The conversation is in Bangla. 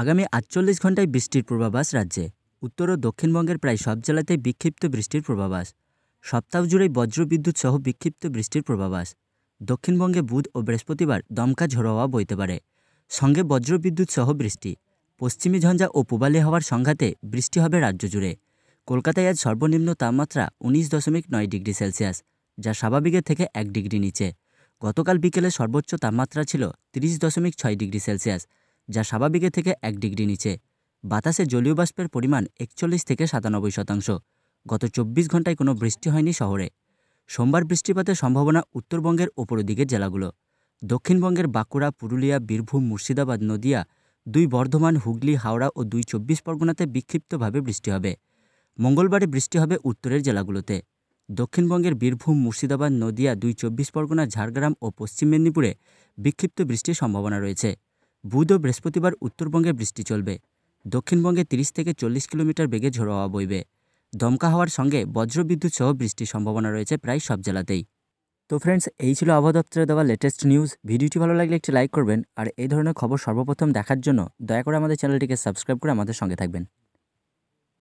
আগামী আটচল্লিশ ঘন্টায় বৃষ্টির পূর্বাভাস রাজ্যে উত্তর ও দক্ষিণবঙ্গের প্রায় সব জেলাতে বিক্ষিপ্ত বৃষ্টির পূর্বাভাস সপ্তাহ জুড়ে বজ্রবিদ্যুৎ সহ বিক্ষিপ্ত বৃষ্টির পূর্বাভাস দক্ষিণবঙ্গে বুধ ও বৃহস্পতিবার দমকা ঝোড়ো হওয়া বইতে পারে সঙ্গে বজ্রবিদ্যুৎ সহ বৃষ্টি পশ্চিমী ঝঞ্ঝা ও পূবালি হওয়ার সংঘাতে বৃষ্টি হবে রাজ্য জুড়ে কলকাতায় আজ সর্বনিম্ন তাপমাত্রা উনিশ দশমিক নয় ডিগ্রি সেলসিয়াস যা স্বাভাবিকের থেকে এক ডিগ্রি নিচে গতকাল বিকেলে সর্বোচ্চ তাপমাত্রা ছিল তিরিশ দশমিক ছয় ডিগ্রি সেলসিয়াস যা স্বাভাবিকের থেকে এক ডিগ্রি নিচে বাতাসে জলীয় বাষ্পের পরিমাণ একচল্লিশ থেকে সাতানব্বই শতাংশ গত চব্বিশ ঘন্টায় কোনো বৃষ্টি হয়নি শহরে সোমবার বৃষ্টিপাতের সম্ভাবনা উত্তরবঙ্গের ওপর দিকের জেলাগুলো দক্ষিণবঙ্গের বাঁকুড়া পুরুলিয়া বীরভূম মুর্শিদাবাদ নদিয়া দুই বর্ধমান হুগলি হাওড়া ও দুই চব্বিশ পরগনাতে বিক্ষিপ্তভাবে বৃষ্টি হবে মঙ্গলবারে বৃষ্টি হবে উত্তরের জেলাগুলোতে দক্ষিণবঙ্গের বীরভূম মুর্শিদাবাদ নদিয়া দুই চব্বিশ পরগনা ঝাড়গ্রাম ও পশ্চিম মেদিনীপুরে বিক্ষিপ্ত বৃষ্টির সম্ভাবনা রয়েছে বুধ ও বৃহস্পতিবার উত্তরবঙ্গে বৃষ্টি চলবে দক্ষিণবঙ্গে তিরিশ থেকে চল্লিশ কিলোমিটার বেগে ঝোড়ো হওয়া বইবে দমকা হওয়ার সঙ্গে বজ্রবিদ্যুৎ সহ বৃষ্টির সম্ভাবনা রয়েছে প্রায় সব জেলাতেই তো ফ্রেন্ডস এই ছিল আবহাওয়া দপ্তরে দেওয়া লেটেস্ট নিউজ ভিডিওটি ভালো লাগলে একটি লাইক করবেন আর এই ধরনের খবর সর্বপ্রথম দেখার জন্য দয়া করে আমাদের চ্যানেলটিকে সাবস্ক্রাইব করে আমাদের সঙ্গে থাকবেন